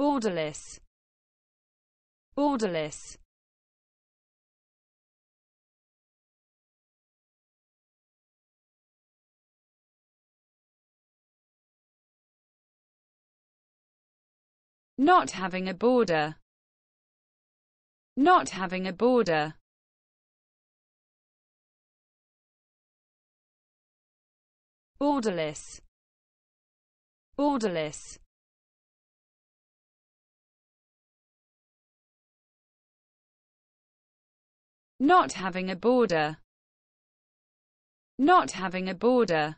Borderless. Borderless. Not having a border. Not having a border. Borderless. Borderless. Not having a border. Not having a border.